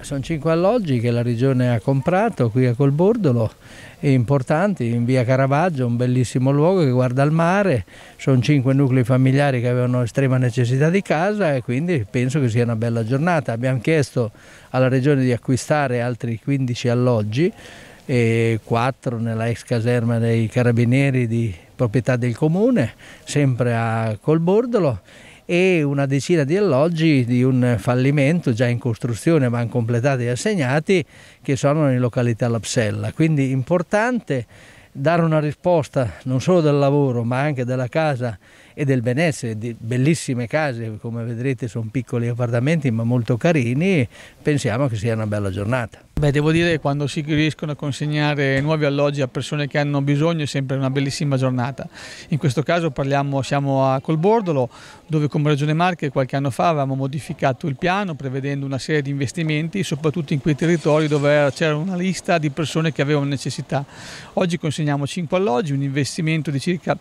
sono cinque alloggi che la regione ha comprato qui a Colbordolo, importanti, in via Caravaggio, un bellissimo luogo che guarda al mare, sono cinque nuclei familiari che avevano estrema necessità di casa e quindi penso che sia una bella giornata. Abbiamo chiesto alla regione di acquistare altri 15 alloggi, e 4 nella ex caserma dei carabinieri di proprietà del comune, sempre a Colbordolo e una decina di alloggi di un fallimento già in costruzione ma incompletati e assegnati che sono in località Lapsella. Quindi importante dare una risposta non solo del lavoro ma anche della casa e del benessere, di bellissime case, come vedrete sono piccoli appartamenti ma molto carini, pensiamo che sia una bella giornata. Beh, devo dire che quando si riescono a consegnare nuovi alloggi a persone che hanno bisogno è sempre una bellissima giornata. In questo caso parliamo, siamo a Colbordolo, dove come Regione Marche qualche anno fa avevamo modificato il piano prevedendo una serie di investimenti, soprattutto in quei territori dove c'era una lista di persone che avevano necessità. Oggi consegniamo 5 alloggi, un investimento di circa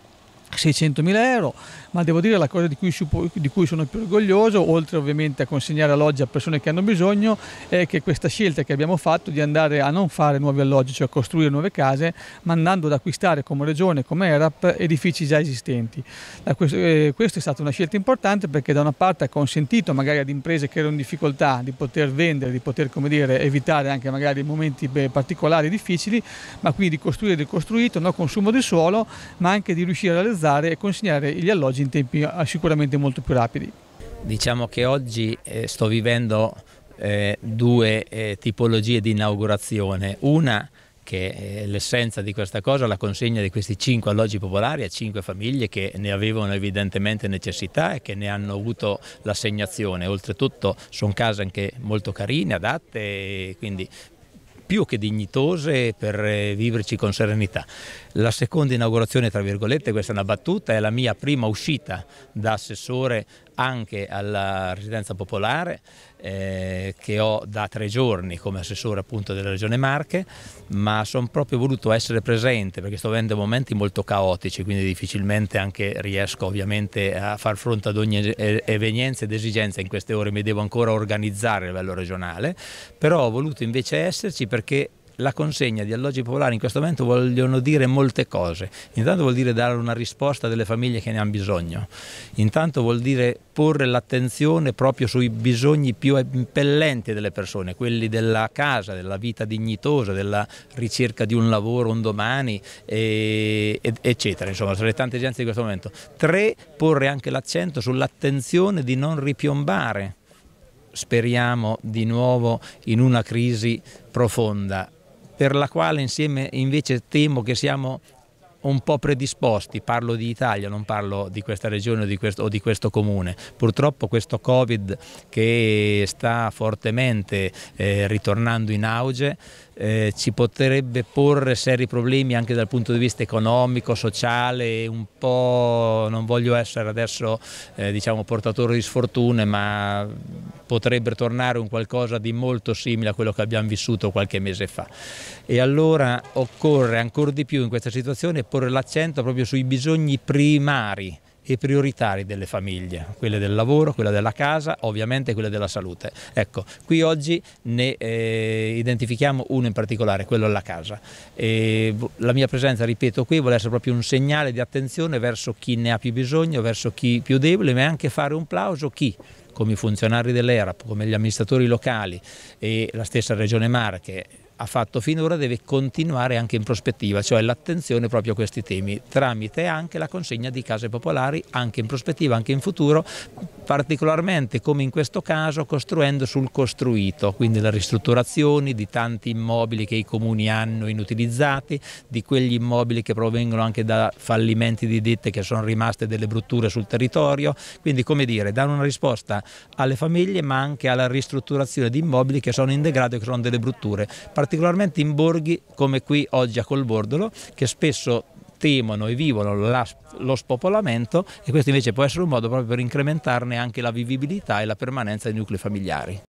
600.000 euro, ma devo dire la cosa di cui, di cui, sono più orgoglioso, oltre ovviamente a consegnare alloggi a persone che hanno bisogno, è che questa scelta che abbiamo fatto di andare a non fare nuovi alloggi, cioè a costruire nuove case, ma andando ad acquistare come regione, come ERAP, edifici già esistenti. Eh, questa è stata una scelta importante perché da una parte ha consentito magari ad imprese che erano in difficoltà di poter vendere, di poter dire, evitare anche magari momenti particolari difficili, ma quindi di costruire e costruito, no consumo di suolo, ma anche di riuscire a realizzare valorizzare e consegnare gli alloggi in tempi eh, sicuramente molto più rapidi. Diciamo che oggi eh, sto vivendo eh, due eh, tipologie di inaugurazione, una che l'essenza di questa cosa, la consegna di questi cinque alloggi popolari a cinque famiglie che ne avevano evidentemente necessità e che ne hanno avuto l'assegnazione. Oltretutto sono case anche molto carine, adatte, quindi più che dignitose per eh, viverci con serenità. La seconda inaugurazione, tra virgolette, questa è una battuta, è la mia prima uscita da assessore anche alla residenza popolare eh, che ho da tre giorni come assessore appunto della regione Marche, ma sono proprio voluto essere presente perché sto avendo momenti molto caotici, quindi difficilmente anche riesco ovviamente a far fronte ad ogni evenienza ed esigenza in queste ore, mi devo ancora organizzare a livello regionale, però ho voluto invece esserci perché la consegna di alloggi popolari in questo momento vogliono dire molte cose. Intanto vuol dire dare una risposta delle famiglie che ne hanno bisogno. Intanto vuol dire porre l'attenzione proprio sui bisogni più impellenti delle persone, quelli della casa, della vita dignitosa, della ricerca di un lavoro un domani, e, e, eccetera. Insomma, sono le tante esigenze di questo momento. Tre, porre anche l'accento sull'attenzione di non ripiombare speriamo di nuovo in una crisi profonda per la quale insieme invece temo che siamo un po' predisposti, parlo di Italia, non parlo di questa regione o di questo, o di questo comune. Purtroppo questo Covid che sta fortemente eh, ritornando in auge eh, ci potrebbe porre seri problemi anche dal punto di vista economico, sociale, un po' non voglio essere adesso eh, diciamo portatore di sfortune, ma potrebbe tornare un qualcosa di molto simile a quello che abbiamo vissuto qualche mese fa. E allora occorre ancora di più in questa situazione porre l'accento proprio sui bisogni primari e prioritari delle famiglie, quelle del lavoro, quella della casa, ovviamente quella della salute. Ecco, qui oggi ne eh, identifichiamo uno in particolare, quello alla casa. E la mia presenza, ripeto, qui vuole essere proprio un segnale di attenzione verso chi ne ha più bisogno, verso chi più debole, ma anche fare un plauso a chi come i funzionari dell'ERAP, come gli amministratori locali e la stessa Regione Marche ha fatto finora deve continuare anche in prospettiva, cioè l'attenzione proprio a questi temi, tramite anche la consegna di case popolari, anche in prospettiva, anche in futuro, particolarmente come in questo caso costruendo sul costruito, quindi la ristrutturazione di tanti immobili che i comuni hanno inutilizzati, di quegli immobili che provengono anche da fallimenti di ditte che sono rimaste delle brutture sul territorio, quindi come dire, dare una risposta alle famiglie ma anche alla ristrutturazione di immobili che sono in degrado e che sono delle brutture, particolarmente in borghi come qui oggi a Colbordolo che spesso temono e vivono la, lo spopolamento e questo invece può essere un modo proprio per incrementarne anche la vivibilità e la permanenza dei nuclei familiari.